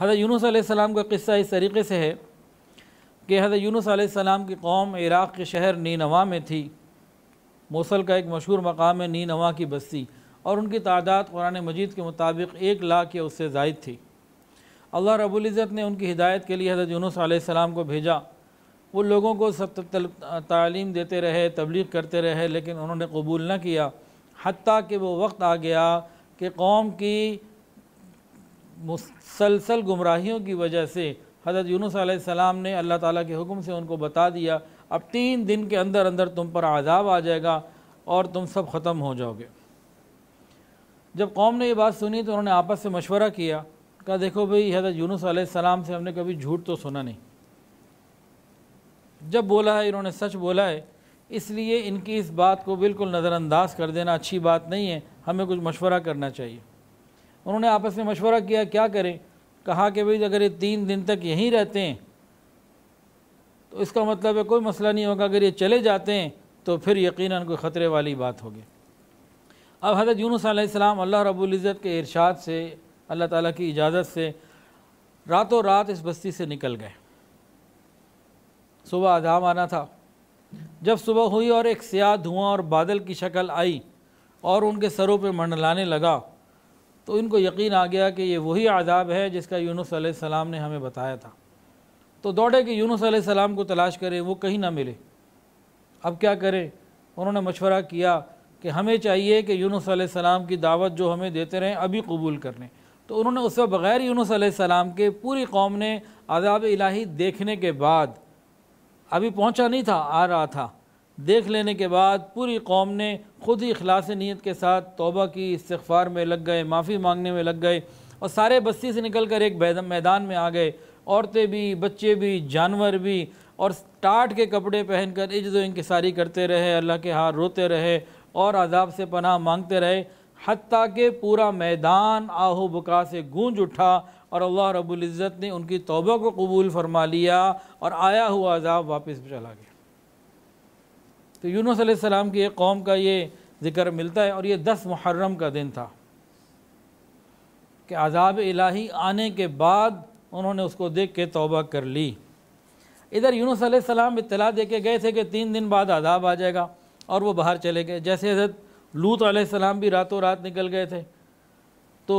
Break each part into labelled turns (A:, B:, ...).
A: हज़र यूनुस सलाम का किस्सा इस तरीके से है कि हज़र यूनुस सलाम की कौम इराक़ के शहर नीनवा में थी मौसल का एक मशहूर मकाम है नीनवा की बस्ती और उनकी तादाद कुरान मजीद के मुताबिक एक लाख या उससे जायद थी अल्लाह रबुल्ज़त ने उनकी हिदायत के लिए हज़रत यूनुस सलाम को भेजा वो लोगों को सब तालीम देते रहे तबलीग करते रहे लेकिन उन्होंने कबूल न किया हती कि वो वक्त आ गया कि कौम की मुसलसल गुमराहियों की वजह से हज़रत यूनुस सलाम ने अल्लाह ताला के हुक्म से उनको बता दिया अब तीन दिन के अंदर अंदर तुम पर आज़ाब आ जाएगा और तुम सब ख़त्म हो जाओगे जब कौम ने ये बात सुनी तो उन्होंने आपस से मशवरा किया कहा देखो भाई हज़रत यूनुस सलाम से हमने कभी झूठ तो सुना नहीं जब बोला है इन्होंने सच बोला है इसलिए इनकी इस बात को बिल्कुल नज़रअंदाज कर देना अच्छी बात नहीं है हमें कुछ मशवरा करना चाहिए उन्होंने आपस में मशवरा किया क्या करें कहा कि भाई अगर ये तीन दिन तक यहीं रहते हैं तो इसका मतलब है कोई मसला नहीं होगा अगर ये चले जाते हैं तो फिर यकीनन कोई ख़तरे वाली बात होगी अब हज़रत यूनुस आसमाम अल्लाह रबुल्ज़त के इरशाद से अल्लाह ताला की इजाज़त से रातों रात इस बस्ती से निकल गए सुबह आधाम आना था जब सुबह हुई और एक स्याह धुआं और बादल की शक्ल आई और उनके सरों पर मंडलाने लगा तो इनको यकीन आ गया कि ये वही आदाब है जिसका यूनुस सलाम ने हमें बताया था तो दौड़े कि यूनुस सलाम को तलाश करें वो कहीं ना मिले अब क्या करें उन्होंने मशवरा किया कि हमें चाहिए कि यूनुस सलाम की दावत जो हमें देते रहें अभी कबूल कर लें तो उन्होंने उस वक्त बग़ैर यूनुस सलाम के पूरी कौम ने आदाब इलाही देखने के बाद अभी पहुँचा नहीं था आ रहा था देख लेने के बाद पूरी कौम ने खुद ही अखलास नीयत के साथ तोबा की इस्तफ़ार में लग गए माफ़ी मांगने में लग गए और सारे बस्ती से निकल कर एक मैदान में आ गए औरतें भी बच्चे भी जानवर भी और टाट के कपड़े पहन कर इज्जत इंकसारी करते रहे अल्लाह के हार रोते रहे और आज़ाब से पनाह मांगते रहे हती के पूरा मैदान आहो बका से गूंज उठा और अल्लाह रबुल्ज़त ने उनकी तोबा को कबूल फरमा लिया और आया हुआ अजाब वापस चला गया तो यूनुस सलाम की एक कौम का ये ज़िक्र मिलता है और ये दस मुहर्रम का दिन था कि आज़ाब इलाही आने के बाद उन्होंने उसको देख के तौबा कर ली इधर यूनुस सलाम इतला दे के गए थे कि तीन दिन बाद आज़ाब आ जाएगा और वो बाहर चले गए जैसे हजरत लूत सलाम भी रातों रात निकल गए थे तो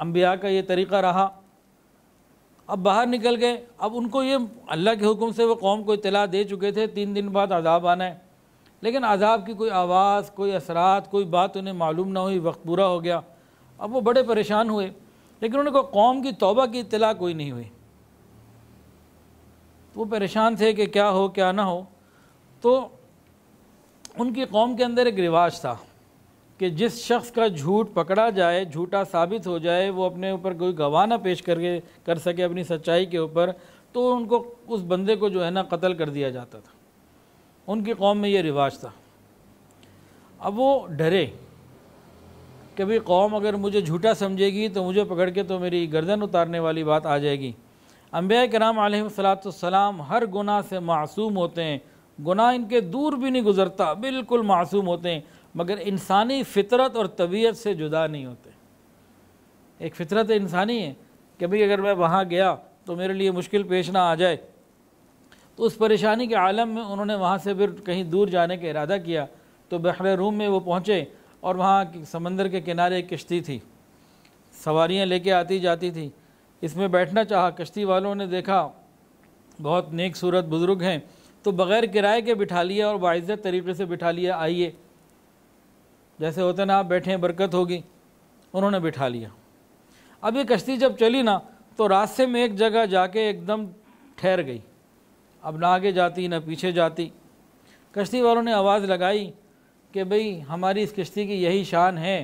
A: अम्बिया का ये तरीक़ा रहा अब बाहर निकल गए अब उनको ये अल्लाह के हुक्म से वो कौम को इतला दे चुके थे तीन दिन बाद आज़ाब आना है लेकिन आज़ाब की कोई आवाज़ कोई असरात कोई बात उन्हें मालूम ना हुई वक्त पूरा हो गया अब वो बड़े परेशान हुए लेकिन उनको कौम की तोबा की इतला कोई नहीं हुई वो परेशान थे कि क्या हो क्या ना हो तो उनकी कौम के अंदर एक रिवाज था कि जिस शख्स का झूठ पकड़ा जाए झूठा साबित हो जाए वो अपने ऊपर कोई गवाह ना पेश करके कर सके अपनी सच्चाई के ऊपर तो उनको उस बंदे को जो है ना कत्ल कर दिया जाता था उनकी कौम में ये रिवाज था अब वो डरे कि भाई कौम अगर मुझे झूठा समझेगी तो मुझे पकड़ के तो मेरी गर्दन उतारने वाली बात आ जाएगी अम्बिया कराम सलाम हर गुनाह से मासूम होते हैं गुनाह इनके दूर भी नहीं गुजरता बिल्कुल मासूम होते हैं मगर इंसानी फितरत और तबीयत से जुदा नहीं होते एक फितरत इंसानी है कि भाई अगर मैं वहाँ गया तो मेरे लिए मुश्किल पेश ना आ जाए तो उस परेशानी के आलम में उन्होंने वहाँ से फिर कहीं दूर जाने का इरादा किया तो बहर रूम में वो पहुँचे और वहाँ समंदर के किनारे एक किश्ती थी सवारियाँ लेके आती जाती थी इसमें बैठना चाहा कश्ती वालों ने देखा बहुत नेक सूरत बुज़ुर्ग हैं तो बग़ैर किराए के बिठा लिया और बाइज़त तरीके से बिठा लिया आइए जैसे होते ना आप बैठे बरकत होगी उन्होंने बिठा लिया अब ये कश्ती जब चली ना तो रास्ते में एक जगह जाके एकदम ठहर गई अब ना आगे जाती ना पीछे जाती कश्ती वालों ने आवाज़ लगाई कि भाई हमारी इस कश्ती की यही शान है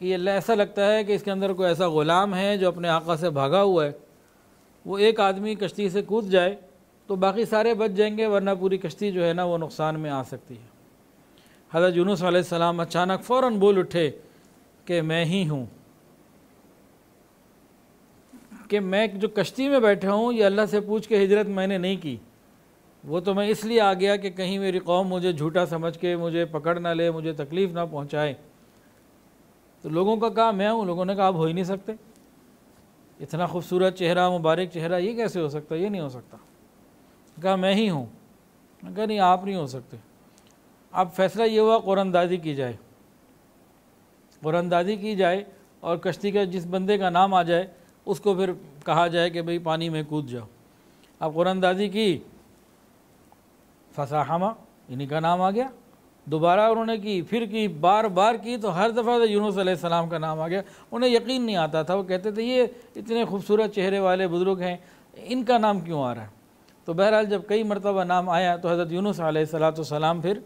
A: कि ये ऐसा लगता है कि इसके अंदर कोई ऐसा ग़ुलाम है जो अपने आका से भागा हुआ है वो एक आदमी कश्ती से कूद जाए तो बाकी सारे बच जाएंगे वरना पूरी कश्ती जो है ना वो नुकसान में आ सकती है हज़रत यूनुस आसमाम अचानक फ़ौर बोल उठे कि मैं ही हूँ कि मैं जो कश्ती में बैठा हूँ ये अल्लाह से पूछ के हिजरत मैंने नहीं की वो तो मैं इसलिए आ गया कि कहीं मेरी कौम मुझे झूठा समझ के मुझे पकड़ ना ले मुझे तकलीफ़ ना पहुँचाए तो लोगों का कहा मैं हूँ लोगों ने कहा आप हो ही नहीं सकते इतना खूबसूरत चेहरा मुबारक चेहरा ये कैसे हो सकता ये नहीं हो सकता कहा मैं ही हूँ कहा नहीं आप नहीं हो सकते अब फैसला ये हुआ क़ौरंदाजी की जाए क़ौरंदाजी की जाए और कश्ती का जिस बंदे का नाम आ जाए उसको फिर कहा जाए कि भाई पानी में कूद जाओ अब क़ौरंदाजी की फसाहमा इन्हीं का नाम आ गया दोबारा उन्होंने की फिर की बार बार की तो हर दफ़ा तो यूनुस सलाम का नाम आ गया उन्हें यकीन नहीं आता था वो कहते थे ये इतने खूबसूरत चेहरे वाले बुज़ुर्ग हैं इनका नाम क्यों आ रहा है तो बहरहाल जब कई मरतबा नाम आया तो हज़रत यूनुस सलाम फिर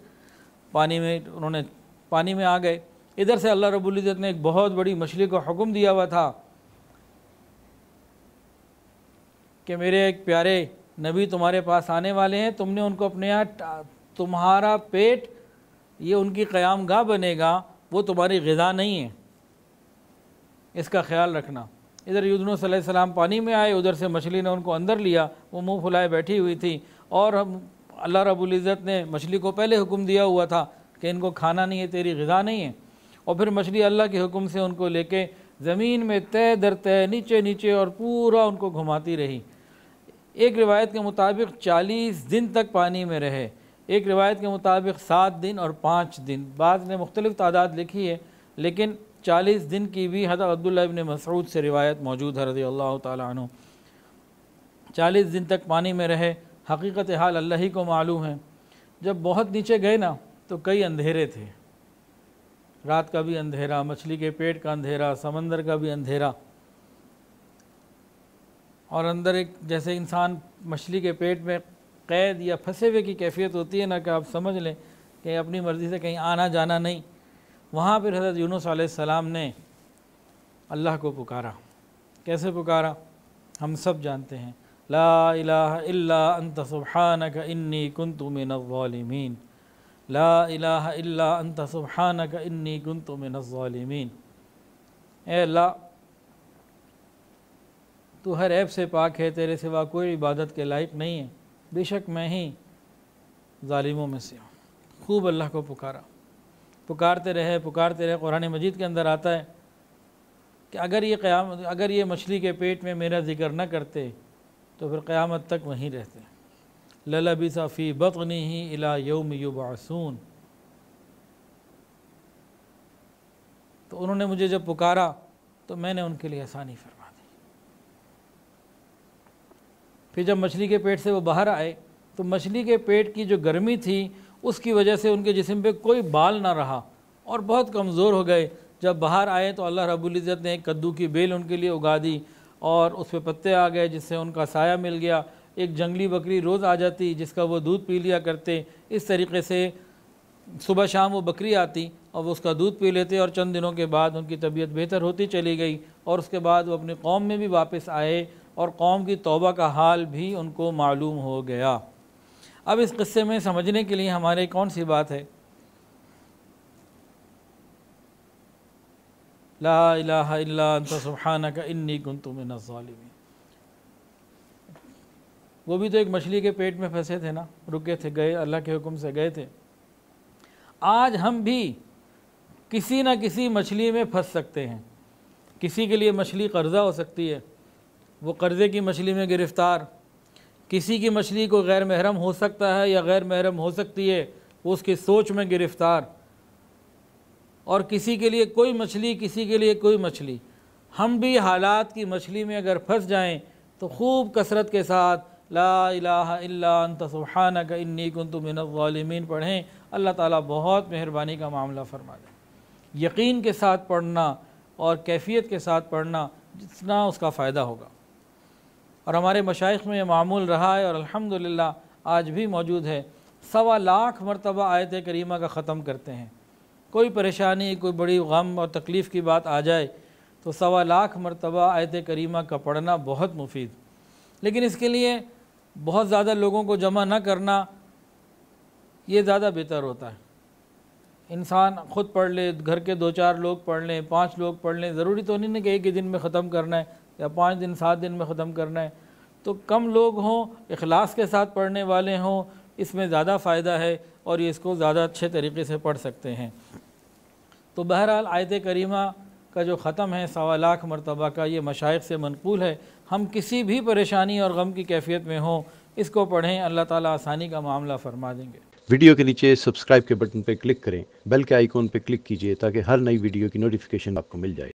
A: पानी में उन्होंने पानी में आ गए इधर से अल्लाह इज़्ज़त ने एक बहुत बड़ी मछली को हुक्म दिया हुआ था कि मेरे एक प्यारे नबी तुम्हारे पास आने वाले हैं तुमने उनको अपने यहाँ तुम्हारा पेट ये उनकी क़याम गाह बनेगा वो तुम्हारी गज़ा नहीं है इसका ख्याल रखना इधर यूदन सलाम पानी में आए उधर से मछली ने उनको अंदर लिया वो मुंह फुलाए बैठी हुई थी और हम अल्लाह रबुल्ज़त ने मछली को पहले हुक्म दिया हुआ था कि इनको खाना नहीं है तेरी गज़ा नहीं है और फिर मछली अल्लाह के हुक्म से उनको लेके ज़मीन में तय दर तय नीचे नीचे और पूरा उनको घुमाती रही एक रिवायत के मुताबिक चालीस दिन तक पानी में रहे एक रिवायत के मुताबिक सात दिन और पाँच दिन बाद ने मुख्तलिफ़ तादाद लिखी है लेकिन चालीस दिन की भी हजर अब्दुल्ला इबन मसरूद से रिवायत मौजूद है रजी अल्लाह तु चालीस दिन तक पानी में रहे हकीकत हाल अल्लाह ही को मालूम है जब बहुत नीचे गए ना तो कई अंधेरे थे रात का भी अंधेरा मछली के पेट का अंधेरा समंदर का भी अंधेरा और अंदर एक जैसे इंसान मछली के पेट में कैद या फंसे हुए की कैफियत होती है ना कि आप समझ लें कि अपनी मर्ज़ी से कहीं आना जाना नहीं वहाँ पर हज़रत यूनुस आसमाम ने अल्लाह को पुकारा कैसे पुकारा हम सब जानते हैं ला इला अंत सुबहानक इन्नी कुंतुमिनज़ालिमीन ला इलाह इल्ला अंत सुबहानक इन्नी कुंतुमिनज़ालिमीन ए अल्लाह तू हर ऐप से पाक है तेरे सिवा कोई इबादत के लायक नहीं है बेशक मैं ही ालिमों में से हूँ खूब अल्लाह को पुकारा पुकारते रहे पुकारते रहे कुरान मजीद के अंदर आता है कि अगर ये क़्याम अगर ये मछली के पेट में मेरा जिक्र न करते तो फिर क़्यामत तक वहीं रहते हैं ललबी साफ़ी बतनी ही अला योम युबासून तो उन्होंने मुझे जब पुकारा तो मैंने उनके लिए आसानी फरमा दी फिर जब मछली के पेट से वो बाहर आए तो मछली के पेट की जो गर्मी थी उसकी वजह से उनके जिसम पे कोई बाल ना रहा और बहुत कमज़ोर हो गए जब बाहर आए तो अल्लाह रबुल्ज़त ने कद्दू की बेल उनके लिए उगा दी और उस पर पत्ते आ गए जिससे उनका साया मिल गया एक जंगली बकरी रोज़ आ जाती जिसका वो दूध पी लिया करते इस तरीके से सुबह शाम वो बकरी आती और वो उसका दूध पी लेते और चंद दिनों के बाद उनकी तबीयत बेहतर होती चली गई और उसके बाद वो अपनी कौम में भी वापस आए और कौम की तौबा का हाल भी उनको मालूम हो गया अब इस क़स्से में समझने के लिए हमारे कौन सी बात है ला अंत का इन्नी कुंतु तुम ालिमी वो भी तो एक मछली के पेट में फंसे थे ना रुके थे गए अल्लाह के हुक्म से गए थे आज हम भी किसी ना किसी मछली में फंस सकते हैं किसी के लिए मछली कर्ज़ा हो सकती है वो कर्ज़े की मछली में गिरफ़्तार किसी की मछली को गैर महरम हो सकता है या गैर महरम हो सकती है वो उसकी सोच में गिरफ़्तार और किसी के लिए कोई मछली किसी के लिए कोई मछली हम भी हालात की मछली में अगर फंस जाएं तो खूब कसरत के साथ ला इलाहा सुबहाना इन्नी पढ़ें अल्लाह ताला बहुत मेहरबानी का मामला फरमा दें यकीन के साथ पढ़ना और कैफियत के साथ पढ़ना जितना उसका फ़ायदा होगा और हमारे मशाइ में मामूल रहा है और अल्हम्दुलिल्लाह आज भी मौजूद है सवा लाख मरतबा आयत करीमा का ख़त्म करते हैं कोई परेशानी कोई बड़ी गम और तकलीफ़ की बात आ जाए तो सवा लाख मरतबा आयत करीमा का पढ़ना बहुत मुफीद लेकिन इसके लिए बहुत ज़्यादा लोगों को जमा ना करना ये ज़्यादा बेहतर होता है इंसान ख़ुद पढ़ ले घर के दो चार लोग पढ़ लें पाँच लोग पढ़ लें ज़रूरी तो नहीं ना कि एक ही दिन में ख़त्म करना है या पाँच दिन सात दिन में ख़त्म करना है तो कम लोग हों अखलास के साथ पढ़ने वाले हों इसमें ज़्यादा फ़ायदा है और ये इसको ज़्यादा अच्छे तरीके से पढ़ सकते हैं तो बहरहाल आयत करीमा का जो ख़त्म है सवा लाख मरतबा का ये मशाइ से मनकूल है हम किसी भी परेशानी और गम की कैफियत में हों इसको पढ़ें अल्लाह ताला आसानी का मामला फरमा देंगे वीडियो के नीचे सब्सक्राइब के बटन पर क्लिक करें बेल के आइकॉन पर क्लिक कीजिए ताकि हर नई वीडियो की नोटिफिकेशन आपको मिल जाए